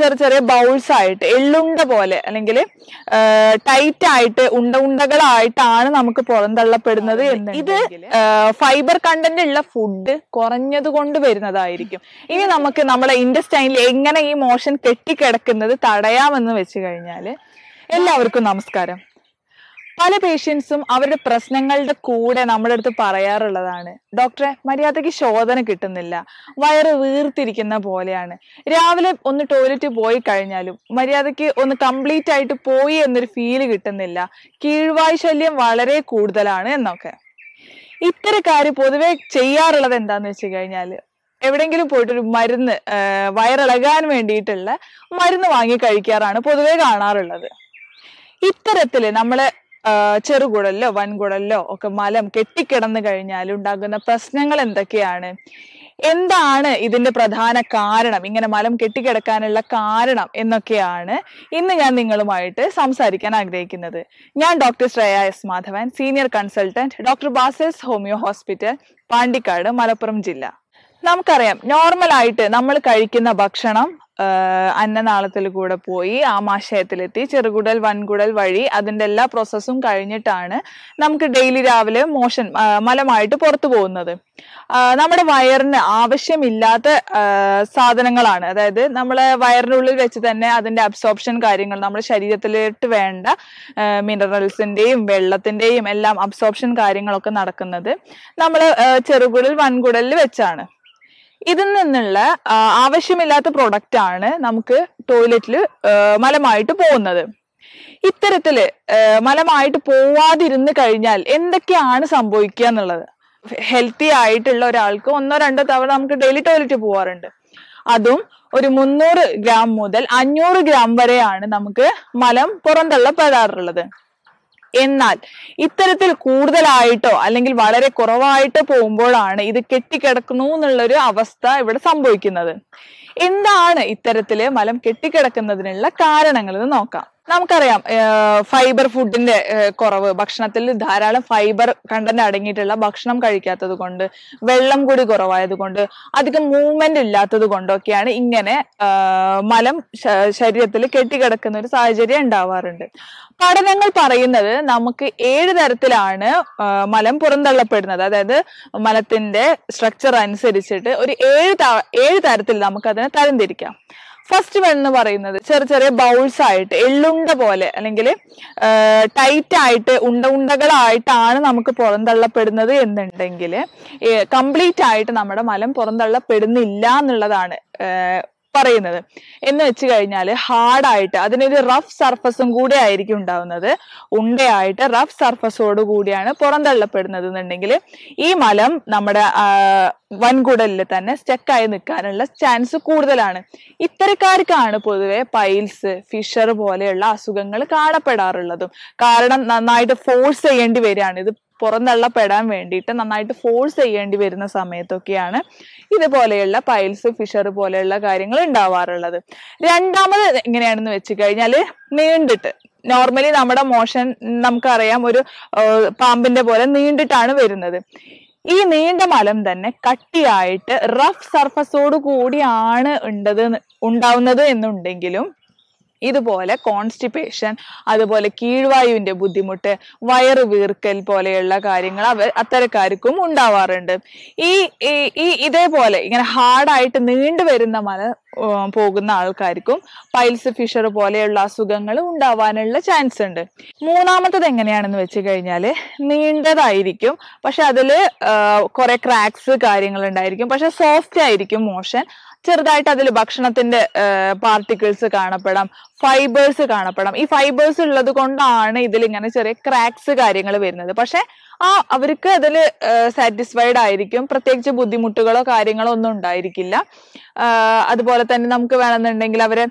ചെറിയ ചെറിയ ബൗൾസ് ആയിട്ട് എള്ളുണ്ട പോലെ അല്ലെങ്കിൽ ടൈറ്റ് ആയിട്ട് ഉണ്ട ഉണ്ടകളായിട്ടാണ് നമുക്ക് പുറന്തള്ളപ്പെടുന്നത് എന്ന് ഇത് ഫൈബർ കണ്ടന്റ് ഉള്ള ഫുഡ് കുറഞ്ഞത് കൊണ്ട് വരുന്നതായിരിക്കും ഇനി നമുക്ക് നമ്മുടെ ഇൻഡസ്റ്റൈനിൽ എങ്ങനെ ഈ മോഷൻ കെട്ടിക്കിടക്കുന്നത് തടയാമെന്ന് വെച്ച് കഴിഞ്ഞാൽ എല്ലാവർക്കും നമസ്കാരം പല പേഷ്യൻസും അവരുടെ പ്രശ്നങ്ങളുടെ കൂടെ നമ്മുടെ അടുത്ത് പറയാറുള്ളതാണ് ഡോക്ടറെ മര്യാദയ്ക്ക് ശോധന കിട്ടുന്നില്ല വയറ് വീർത്തിരിക്കുന്ന പോലെയാണ് രാവിലെ ഒന്ന് ടോയ്ലറ്റ് പോയി കഴിഞ്ഞാലും മര്യാദയ്ക്ക് ഒന്ന് കംപ്ലീറ്റ് ആയിട്ട് പോയി എന്നൊരു ഫീല് കിട്ടുന്നില്ല കീഴ്വായു ശല്യം വളരെ കൂടുതലാണ് എന്നൊക്കെ ഇത്തരക്കാർ പൊതുവെ ചെയ്യാറുള്ളത് എന്താന്ന് വെച്ച് കഴിഞ്ഞാൽ എവിടെയെങ്കിലും പോയിട്ടൊരു മരുന്ന് വയറിളകാൻ വേണ്ടിയിട്ടുള്ള മരുന്ന് വാങ്ങി കഴിക്കാറാണ് പൊതുവെ കാണാറുള്ളത് ഇത്തരത്തിൽ നമ്മളെ ചെറുകുടലിലോ വൻകുടലിലോ ഒക്കെ മലം കെട്ടിക്കിടന്നു കഴിഞ്ഞാൽ ഉണ്ടാകുന്ന പ്രശ്നങ്ങൾ എന്തൊക്കെയാണ് എന്താണ് ഇതിന്റെ പ്രധാന കാരണം ഇങ്ങനെ മലം കെട്ടിക്കിടക്കാനുള്ള കാരണം എന്നൊക്കെയാണ് ഇന്ന് ഞാൻ നിങ്ങളുമായിട്ട് സംസാരിക്കാൻ ആഗ്രഹിക്കുന്നത് ഞാൻ doctor Shreya S Madhavan senior consultant doctor ബാസസ് ഹോമിയോ ഹോസ്പിറ്റൽ പാണ്ടിക്കാട് മലപ്പുറം ജില്ല നമുക്കറിയാം ആയിട്ട് നമ്മൾ കഴിക്കുന്ന ഭക്ഷണം അന്നനാളത്തിൽ കൂടെ പോയി ആമാശയത്തിലെത്തി ചെറുകുടൽ വൻകുടൽ വഴി അതിൻ്റെ എല്ലാ പ്രോസസ്സും കഴിഞ്ഞിട്ടാണ് നമുക്ക് ഡെയിലി രാവിലെ മോഷൻ മലമായിട്ട് പുറത്തു പോകുന്നത് നമ്മുടെ വയറിന് ആവശ്യമില്ലാത്ത സാധനങ്ങളാണ് അതായത് നമ്മളെ വയറിനുള്ളിൽ വെച്ച് തന്നെ അതിൻ്റെ അബ്സോർപ്ഷൻ കാര്യങ്ങൾ നമ്മുടെ ശരീരത്തിലിട്ട് വേണ്ട മിനറൽസിൻ്റെയും വെള്ളത്തിൻ്റെയും എല്ലാം അബ്സോർപ്ഷൻ കാര്യങ്ങളൊക്കെ നടക്കുന്നത് നമ്മൾ ചെറുകുടൽ വൻകുടലിൽ വെച്ചാണ് ഇതിൽ നിന്നുള്ള ആവശ്യമില്ലാത്ത പ്രൊഡക്റ്റ് ആണ് നമുക്ക് ടോയ്ലറ്റിൽ മലമായിട്ട് പോകുന്നത് ഇത്തരത്തിൽ മലമായിട്ട് പോവാതിരുന്ന് കഴിഞ്ഞാൽ എന്തൊക്കെയാണ് സംഭവിക്കുക എന്നുള്ളത് ഹെൽത്തി ആയിട്ടുള്ള ഒരാൾക്ക് ഒന്നോ രണ്ടോ തവണ നമുക്ക് ഡെയിലി ടോയ്ലറ്റ് പോവാറുണ്ട് അതും ഒരു മുന്നൂറ് ഗ്രാം മുതൽ അഞ്ഞൂറ് ഗ്രാം വരെയാണ് നമുക്ക് മലം പുറന്തള്ളപ്പെടാറുള്ളത് എന്നാൽ ഇത്തരത്തിൽ കൂടുതലായിട്ടോ അല്ലെങ്കിൽ വളരെ കുറവായിട്ടോ പോകുമ്പോഴാണ് ഇത് കെട്ടിക്കിടക്കുന്നു എന്നുള്ളൊരു അവസ്ഥ ഇവിടെ സംഭവിക്കുന്നത് എന്താണ് ഇത്തരത്തില് മലം കെട്ടിക്കിടക്കുന്നതിനുള്ള കാരണങ്ങൾ എന്ന് നോക്കാം നമുക്കറിയാം ഫൈബർ ഫുഡിന്റെ കുറവ് ഭക്ഷണത്തിൽ ധാരാളം ഫൈബർ കണ്ടന്റ് അടങ്ങിയിട്ടുള്ള ഭക്ഷണം കഴിക്കാത്തത് കൊണ്ട് വെള്ളം കൂടി കുറവായത് കൊണ്ട് അധികം മൂവ്മെന്റ് ഇല്ലാത്തത് കൊണ്ടൊക്കെയാണ് ഇങ്ങനെ മലം ശരീരത്തിൽ കെട്ടിക്കിടക്കുന്ന ഒരു സാഹചര്യം ഉണ്ടാവാറുണ്ട് പഠനങ്ങൾ പറയുന്നത് നമുക്ക് ഏഴ് തരത്തിലാണ് മലം പുറന്തള്ളപ്പെടുന്നത് അതായത് മലത്തിന്റെ സ്ട്രക്ചർ അനുസരിച്ചിട്ട് ഒരു ഏഴ് ഏഴ് തരത്തിൽ നമുക്ക് അതിനെ തരംതിരിക്കാം ഫസ്റ്റ് വൺ എന്ന് പറയുന്നത് ചെറിയ ചെറിയ ബൗൾസ് ആയിട്ട് എള്ളുണ്ട പോലെ അല്ലെങ്കിൽ ടൈറ്റ് ആയിട്ട് ഉണ്ട ഉണ്ടകളായിട്ടാണ് നമുക്ക് പുറന്തള്ളപ്പെടുന്നത് എന്നുണ്ടെങ്കിൽ കംപ്ലീറ്റ് ആയിട്ട് നമ്മുടെ മലം പുറന്തള്ളപ്പെടുന്നില്ല എന്നുള്ളതാണ് പറയുന്നത് എന്ന് വെച്ച് കഴിഞ്ഞാൽ ഹാർഡായിട്ട് അതിനൊരു റഫ് സർഫസും കൂടെ ആയിരിക്കും ഉണ്ടാവുന്നത് ഉണ്ടയായിട്ട് റഫ് സർഫസോട് കൂടിയാണ് പുറന്തള്ളപ്പെടുന്നത് എന്നുണ്ടെങ്കിൽ ഈ മലം നമ്മുടെ വൻകുടലിൽ തന്നെ സ്റ്റക്കായി നിൽക്കാനുള്ള ചാൻസ് കൂടുതലാണ് ഇത്തരക്കാർക്കാണ് പൊതുവെ പൈൽസ് ഫിഷർ പോലെയുള്ള അസുഖങ്ങൾ കാണപ്പെടാറുള്ളതും കാരണം നന്നായിട്ട് ഫോഴ്സ് ചെയ്യേണ്ടി വരികയാണ് ഇത് പുറന്തള്ളപ്പെടാൻ വേണ്ടിയിട്ട് നന്നായിട്ട് ഫോഴ്സ് ചെയ്യേണ്ടി വരുന്ന സമയത്തൊക്കെയാണ് ഇതുപോലെയുള്ള പൈൽസ് ഫിഷർ പോലെയുള്ള കാര്യങ്ങൾ ഉണ്ടാവാറുള്ളത് രണ്ടാമത് എങ്ങനെയാണെന്ന് വെച്ച് കഴിഞ്ഞാല് നീണ്ടിട്ട് നോർമലി നമ്മുടെ മോഷൻ നമുക്കറിയാം ഒരു പാമ്പിന്റെ പോലെ നീണ്ടിട്ടാണ് വരുന്നത് ഈ നീണ്ട മലം തന്നെ കട്ടിയായിട്ട് റഫ് സർഫസോട് കൂടിയാണ് ഉണ്ടത് ഉണ്ടാവുന്നത് എന്നുണ്ടെങ്കിലും ഇതുപോലെ കോൺസ്റ്റിപ്പേഷൻ അതുപോലെ കീഴ്വായുവിൻ്റെ ബുദ്ധിമുട്ട് വയറ് വീർക്കൽ പോലെയുള്ള കാര്യങ്ങൾ അവർ അത്തരക്കാർക്കും ഉണ്ടാവാറുണ്ട് ഈ ഈ ഇതേപോലെ ഇങ്ങനെ ഹാർഡായിട്ട് നീണ്ടുവരുന്ന മല പോകുന്ന ആൾക്കാർക്കും പൈൽസ് ഫിഷർ പോലെയുള്ള അസുഖങ്ങൾ ഉണ്ടാവാനുള്ള ചാൻസ് ഉണ്ട് മൂന്നാമത്തത് എങ്ങനെയാണെന്ന് വെച്ച് കഴിഞ്ഞാൽ നീണ്ടതായിരിക്കും പക്ഷെ അതിൽ കുറേ ക്രാക്സ് കാര്യങ്ങൾ ഉണ്ടായിരിക്കും പക്ഷെ സോഫ്റ്റ് ആയിരിക്കും മോഷൻ ചെറുതായിട്ട് അതിൽ ഭക്ഷണത്തിന്റെ പാർട്ടിക്കിൾസ് കാണപ്പെടാം ഫൈബേഴ്സ് കാണപ്പെടാം ഈ ഫൈബേഴ്സ് ഉള്ളത് കൊണ്ടാണ് ഇതിൽ ഇങ്ങനെ ചെറിയ ക്രാക്സ് കാര്യങ്ങൾ വരുന്നത് പക്ഷെ ആ അവർക്ക് അതിൽ സാറ്റിസ്ഫൈഡ് ആയിരിക്കും പ്രത്യേകിച്ച് ബുദ്ധിമുട്ടുകളോ കാര്യങ്ങളോ ഒന്നും ഉണ്ടായിരിക്കില്ല അതുപോലെ തന്നെ നമുക്ക് വേണമെന്നുണ്ടെങ്കിൽ അവരെ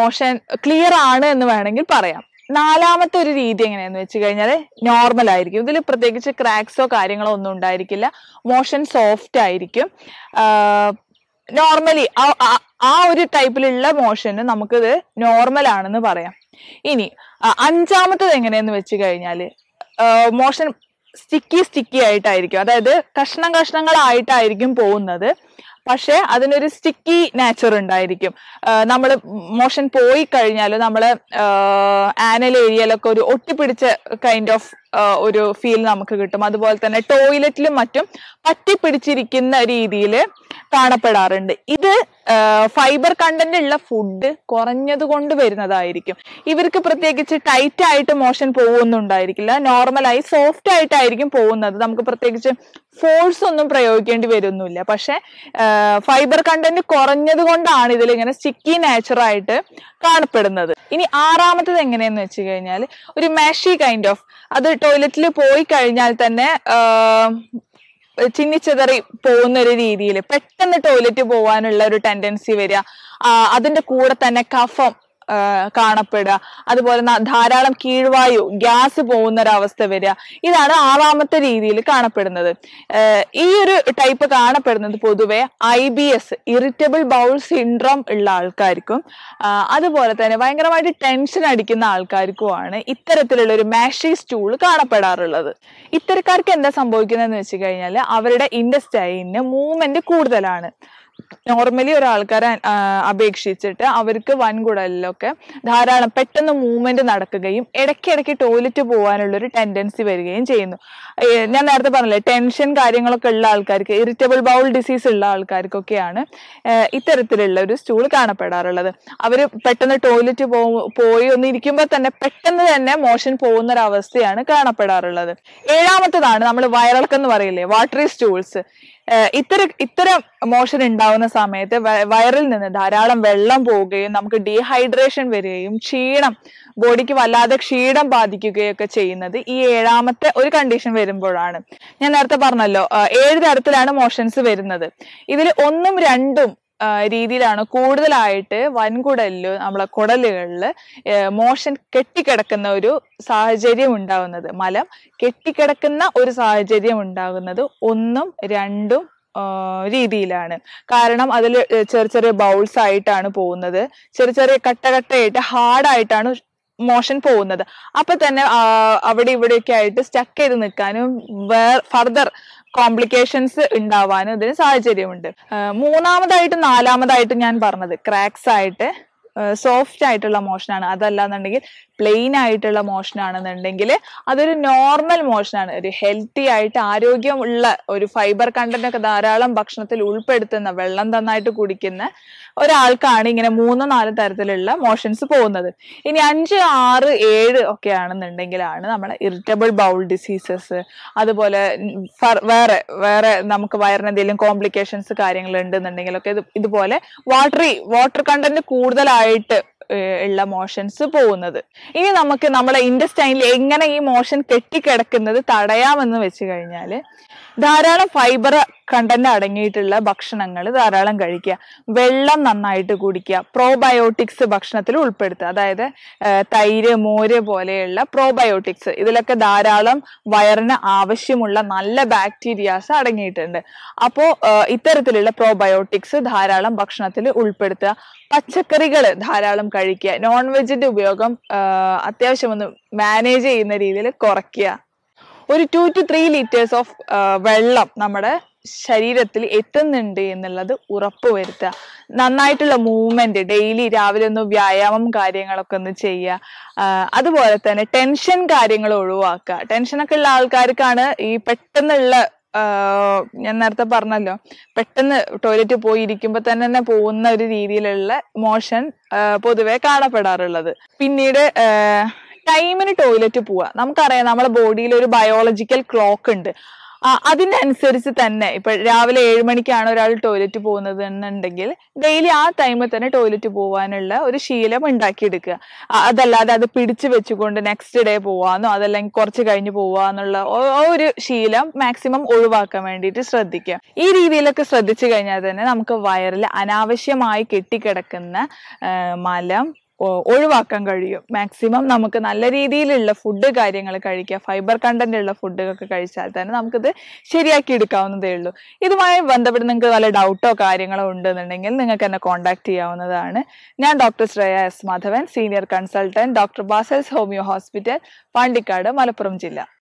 മോഷൻ ക്ലിയർ ആണ് എന്ന് വേണമെങ്കിൽ പറയാം നാലാമത്തെ ഒരു രീതി എങ്ങനെയാന്ന് വെച്ച് കഴിഞ്ഞാൽ നോർമൽ ആയിരിക്കും ഇതിൽ പ്രത്യേകിച്ച് ക്രാക്സോ കാര്യങ്ങളോ ഒന്നും ഉണ്ടായിരിക്കില്ല മോഷൻ സോഫ്റ്റ് ആയിരിക്കും നോർമലി ആ ഒരു ടൈപ്പിലുള്ള മോഷന് നമുക്കിത് നോർമൽ ആണെന്ന് പറയാം ഇനി അഞ്ചാമത്തത് എങ്ങനെയെന്ന് വെച്ച് കഴിഞ്ഞാല് മോഷൻ സ്റ്റിക്കി സ്റ്റിക്കി ആയിട്ടായിരിക്കും അതായത് കഷ്ണം കഷ്ണങ്ങളായിട്ടായിരിക്കും പോകുന്നത് പക്ഷേ അതിനൊരു സ്റ്റിക്കി നാച്ചർ ഉണ്ടായിരിക്കും നമ്മൾ മോഷൻ പോയി കഴിഞ്ഞാൽ നമ്മൾ ആനൽ ഏരിയയിലൊക്കെ ഒരു ഒട്ടിപ്പിടിച്ച കൈൻഡ് ഓഫ് ഒരു ഫീൽ നമുക്ക് കിട്ടും അതുപോലെ തന്നെ ടോയ്ലറ്റിലും മറ്റും പറ്റിപ്പിടിച്ചിരിക്കുന്ന രീതിയിൽ കാണപ്പെടാറുണ്ട് ഇത് ഫൈബർ കണ്ടന്റ് ഉള്ള ഫുഡ് കുറഞ്ഞത് കൊണ്ട് വരുന്നതായിരിക്കും ഇവർക്ക് പ്രത്യേകിച്ച് ടൈറ്റ് ആയിട്ട് മോഷൻ പോകുന്നും ഉണ്ടായിരിക്കില്ല നോർമലായി സോഫ്റ്റ് ആയിട്ടായിരിക്കും പോകുന്നത് നമുക്ക് പ്രത്യേകിച്ച് ഫോഴ്സ് ഒന്നും പ്രയോഗിക്കേണ്ടി വരുന്നില്ല പക്ഷെ ഫൈബർ കണ്ടന്റ് കുറഞ്ഞത് കൊണ്ടാണ് ഇങ്ങനെ സ്റ്റിക്കി നാച്ചുറായിട്ട് കാണപ്പെടുന്നത് ഇനി ആറാമത്തത് എങ്ങനെയെന്ന് വെച്ച് കഴിഞ്ഞാൽ ഒരു മാഷി കൈൻഡ് ഓഫ് അത് ടോയ്ലറ്റിൽ പോയി കഴിഞ്ഞാൽ തന്നെ ചിന്നിച്ചതറി പോകുന്ന ഒരു രീതിയിൽ പെട്ടെന്ന് ടോയ്ലറ്റ് പോകാനുള്ള ഒരു ടെൻഡൻസി വരിക അതിന്റെ കൂടെ തന്നെ കഫം കാണപ്പെടുക അതുപോലെ ധാരാളം കീഴ്വായു ഗ്യാസ് പോകുന്ന ഒരവസ്ഥ വരിക ഇതാണ് ആറാമത്തെ രീതിയിൽ കാണപ്പെടുന്നത് ഈ ഒരു ടൈപ്പ് കാണപ്പെടുന്നത് പൊതുവെ I B S irritable bowel syndrome ഉള്ള ആൾക്കാർക്കും അതുപോലെ തന്നെ ഭയങ്കരമായിട്ട് ടെൻഷൻ അടിക്കുന്ന ആൾക്കാർക്കുമാണ് ഇത്തരത്തിലുള്ള ഒരു മാഷി സ്റ്റൂൾ കാണപ്പെടാറുള്ളത് ഇത്തരക്കാർക്ക് എന്താ സംഭവിക്കുന്നതെന്ന് വെച്ച് കഴിഞ്ഞാൽ അവരുടെ ഇൻഡസ്റ്റൈന് മൂവ്മെന്റ് കൂടുതലാണ് നോർമലി ഒരാൾക്കാരെ അപേക്ഷിച്ചിട്ട് അവർക്ക് വൻകുടലിലൊക്കെ ധാരാളം പെട്ടെന്ന് മൂവ്മെന്റ് നടക്കുകയും ഇടയ്ക്കിടയ്ക്ക് ടോയ്ലറ്റ് പോകാനുള്ള ഒരു ടെൻഡൻസി വരികയും ചെയ്യുന്നു ഞാൻ നേരത്തെ പറഞ്ഞില്ലേ ടെൻഷൻ കാര്യങ്ങളൊക്കെ ഉള്ള ആൾക്കാർക്ക് ഇറിറ്റബിൾ ബൗൾ ഡിസീസ് ഉള്ള ആൾക്കാർക്കൊക്കെയാണ് ഇത്തരത്തിലുള്ള ഒരു സ്റ്റൂൾ കാണപ്പെടാറുള്ളത് അവർ പെട്ടെന്ന് ടോയ്ലറ്റ് പോയി ഒന്ന് ഇരിക്കുമ്പോൾ തന്നെ പെട്ടെന്ന് തന്നെ മോഷൻ പോകുന്ന ഒരു അവസ്ഥയാണ് കാണപ്പെടാറുള്ളത് ഏഴാമത്തതാണ് നമ്മൾ വയറിളക്കം എന്ന് പറയില്ലേ വാട്ടറി സ്റ്റൂൾസ് ഇത്തരം ഇത്തരം മോഷൻ ഉണ്ടാവുന്ന സമയത്ത് വയറിൽ നിന്ന് ധാരാളം വെള്ളം പോവുകയും നമുക്ക് ഡീഹൈഡ്രേഷൻ വരികയും ക്ഷീണം ബോഡിക്ക് വല്ലാതെ ക്ഷീണം ബാധിക്കുകയൊക്കെ ചെയ്യുന്നത് ഈ ഏഴാമത്തെ ഒരു കണ്ടീഷൻ വരുമ്പോഴാണ് ഞാൻ നേരത്തെ പറഞ്ഞല്ലോ ഏഴ് തരത്തിലാണ് മോഷൻസ് വരുന്നത് ഇതിൽ ഒന്നും രണ്ടും രീതിയിലാണ് കൂടുതലായിട്ട് വൻകുടലിൽ നമ്മളെ കുടലുകളിൽ മോഷൻ കെട്ടിക്കിടക്കുന്ന ഒരു സാഹചര്യം ഉണ്ടാകുന്നത് മലം കെട്ടിക്കിടക്കുന്ന ഒരു സാഹചര്യം ഉണ്ടാകുന്നത് ഒന്നും രണ്ടും രീതിയിലാണ് കാരണം അതിൽ ചെറിയ ചെറിയ ബൗൾസ് ആയിട്ടാണ് പോകുന്നത് ചെറിയ ചെറിയ കട്ടകട്ടയായിട്ട് ഹാർഡായിട്ടാണ് മോഷൻ പോകുന്നത് അപ്പൊ തന്നെ അവിടെ ഇവിടെയൊക്കെ ആയിട്ട് സ്റ്റക്ക് ചെയ്ത് നിൽക്കാനും വേർ ഫർദർ കോംപ്ലിക്കേഷൻസ് ഉണ്ടാവാനും ഇതിന് സാഹചര്യമുണ്ട് മൂന്നാമതായിട്ട് നാലാമതായിട്ട് ഞാൻ പറഞ്ഞത് ക്രാക്സ് ആയിട്ട് സോഫ്റ്റ് ആയിട്ടുള്ള മോഷനാണ് അതല്ല എന്നുണ്ടെങ്കിൽ പ്ലെയിൻ ആയിട്ടുള്ള മോഷനാണെന്നുണ്ടെങ്കിൽ അതൊരു നോർമൽ മോഷനാണ് ഒരു ഹെൽത്തി ആയിട്ട് ആരോഗ്യമുള്ള ഒരു ഫൈബർ കണ്ടന്റ് ഒക്കെ ധാരാളം ഭക്ഷണത്തിൽ ഉൾപ്പെടുത്തുന്ന വെള്ളം നന്നായിട്ട് കുടിക്കുന്ന ഒരാൾക്കാണ് ഇങ്ങനെ മൂന്ന് നാല് തരത്തിലുള്ള മോഷൻസ് പോകുന്നത് ഇനി അഞ്ച് ആറ് ഏഴ് ഒക്കെ ആണെന്നുണ്ടെങ്കിലാണ് നമ്മുടെ ഇറിറ്റബിൾ ബൗൾ ഡിസീസസ് അതുപോലെ വേറെ വേറെ നമുക്ക് വയറിന് എന്തെങ്കിലും കോംപ്ലിക്കേഷൻസ് കാര്യങ്ങൾ ഉണ്ടെന്നുണ്ടെങ്കിലൊക്കെ ഇത് ഇതുപോലെ വാട്ടറി വാട്ടർ കണ്ടന്റ് കൂടുതലായിട്ട് ഉള്ള മോഷൻസ് പോകുന്നത് ഇനി നമുക്ക് നമ്മുടെ ഇൻഡസ്റ്റൈനിൽ എങ്ങനെ ഈ മോഷൻ കെട്ടിക്കിടക്കുന്നത് തടയാമെന്ന് വെച്ച് കഴിഞ്ഞാൽ ധാരാളം ഫൈബർ കണ്ടന്റ് അടങ്ങിയിട്ടുള്ള ഭക്ഷണങ്ങൾ ധാരാളം കഴിക്കുക വെള്ളം നന്നായിട്ട് കുടിക്കുക പ്രോബയോട്ടിക്സ് ഭക്ഷണത്തിൽ ഉൾപ്പെടുത്തുക അതായത് തൈര് മോര് പോലെയുള്ള പ്രോബയോട്ടിക്സ് ഇതിലൊക്കെ ധാരാളം വയറിന് ആവശ്യമുള്ള നല്ല ബാക്ടീരിയാസ് അടങ്ങിയിട്ടുണ്ട് അപ്പോൾ ഇത്തരത്തിലുള്ള പ്രോബയോട്ടിക്സ് ധാരാളം ഭക്ഷണത്തിൽ ഉൾപ്പെടുത്തുക പച്ചക്കറികൾ ധാരാളം കഴിക്കുക നോൺ വെജിന്റെ ഉപയോഗം അത്യാവശ്യം ഒന്ന് മാനേജ് ചെയ്യുന്ന രീതിയിൽ കുറയ്ക്കുക ഒരു two two three litres of വെള്ളം നമ്മുടെ ശരീരത്തിൽ എത്തുന്നുണ്ട് എന്നുള്ളത് ഉറപ്പ് വരുത്തുക നന്നായിട്ടുള്ള മൂവ്മെന്റ് ഡെയിലി രാവിലെ ഒന്ന് വ്യായാമം കാര്യങ്ങളൊക്കെ ഒന്ന് ചെയ്യുക അതുപോലെ തന്നെ ടെൻഷൻ കാര്യങ്ങൾ ഒഴിവാക്കുക ടെൻഷനൊക്കെ ഉള്ള ആൾക്കാർക്കാണ് ഈ പെട്ടെന്നുള്ള ഞാൻ നേരത്തെ പറഞ്ഞല്ലോ പെട്ടെന്ന് ടോയ്ലറ്റ് പോയി ഇരിക്കുമ്പോൾ തന്നെ തന്നെ പോകുന്ന ഒരു രീതിയിലുള്ള മോഷൻ പൊതുവെ കാണപ്പെടാറുള്ളത് പിന്നീട് ടൈമിന് ടോയ്ലറ്റ് പോവുക നമുക്കറിയാം നമ്മുടെ ബോഡിയിൽ ഒരു ബയോളജിക്കൽ ക്ലോക്ക് ഉണ്ട് അതിനനുസരിച്ച് തന്നെ ഇപ്പൊ രാവിലെ ഏഴ് മണിക്കാണ് ഒരാൾ ടോയ്ലറ്റ് പോകുന്നത് എന്നുണ്ടെങ്കിൽ ഡെയിലി ആ ടൈമിൽ തന്നെ ടോയ്ലറ്റ് പോകാനുള്ള ഒരു ശീലം ഉണ്ടാക്കിയെടുക്കുക അതല്ലാതെ അത് പിടിച്ചു വെച്ചുകൊണ്ട് നെക്സ്റ്റ് ഡേ പോവാന്നോ അതല്ലെങ്കിൽ കുറച്ച് കഴിഞ്ഞ് പോവാന്നുള്ള ഒരു ശീലം മാക്സിമം ഒഴിവാക്കാൻ വേണ്ടിയിട്ട് ശ്രദ്ധിക്കുക ഈ രീതിയിലൊക്കെ ശ്രദ്ധിച്ചു കഴിഞ്ഞാൽ തന്നെ നമുക്ക് വയറിൽ അനാവശ്യമായി കെട്ടിക്കിടക്കുന്ന മലം ഒഴിവാക്കാൻ കഴിയും മാക്സിമം നമുക്ക് നല്ല രീതിയിലുള്ള ഫുഡ് കാര്യങ്ങൾ കഴിക്കുക ഫൈബർ കണ്ടന്റ് ഉള്ള ഫുഡൊക്കെ കഴിച്ചാൽ തന്നെ നമുക്കിത് ശരിയാക്കി എടുക്കാവുന്നതേ ഉള്ളൂ ഇതുമായി ബന്ധപ്പെട്ട് നിങ്ങൾക്ക് വല്ല ഡൗട്ടോ കാര്യങ്ങളോ ഉണ്ടെന്നുണ്ടെങ്കിൽ നിങ്ങൾക്ക് എന്നെ കോൺടാക്ട് ചെയ്യാവുന്നതാണ് ഞാൻ doctor Shreya S Madhavan senior consultant doctor ബാസൽസ് ഹോമിയോ ഹോസ്പിറ്റൽ പാണ്ടിക്കാട് മലപ്പുറം ജില്ല